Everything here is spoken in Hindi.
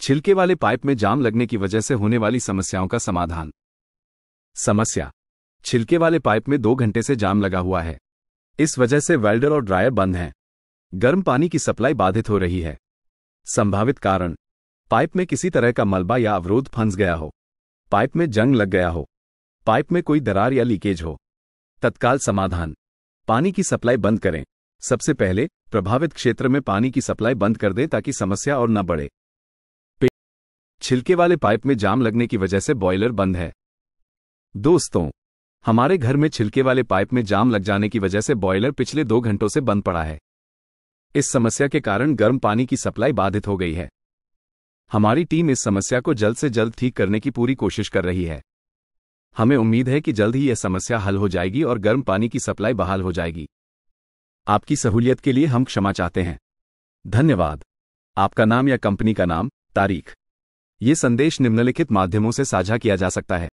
छिलके वाले पाइप में जाम लगने की वजह से होने वाली समस्याओं का समाधान समस्या छिलके वाले पाइप में दो घंटे से जाम लगा हुआ है इस वजह से वेल्डर और ड्रायर बंद हैं गर्म पानी की सप्लाई बाधित हो रही है संभावित कारण पाइप में किसी तरह का मलबा या अवरोध फंस गया हो पाइप में जंग लग गया हो पाइप में कोई दरार या लीकेज हो तत्काल समाधान पानी की सप्लाई बंद करें सबसे पहले प्रभावित क्षेत्र में पानी की सप्लाई बंद कर दें ताकि समस्या और न बढ़े छिलके वाले पाइप में जाम लगने की वजह से बॉयलर बंद है दोस्तों हमारे घर में छिलके वाले पाइप में जाम लग जाने की वजह से बॉयलर पिछले दो घंटों से बंद पड़ा है इस समस्या के कारण गर्म पानी की सप्लाई बाधित हो गई है हमारी टीम इस समस्या को जल्द से जल्द ठीक करने की पूरी कोशिश कर रही है हमें उम्मीद है कि जल्द ही यह समस्या हल हो जाएगी और गर्म पानी की सप्लाई बहाल हो जाएगी आपकी सहूलियत के लिए हम क्षमा चाहते हैं धन्यवाद आपका नाम या कंपनी का नाम तारीख ये संदेश निम्नलिखित माध्यमों से साझा किया जा सकता है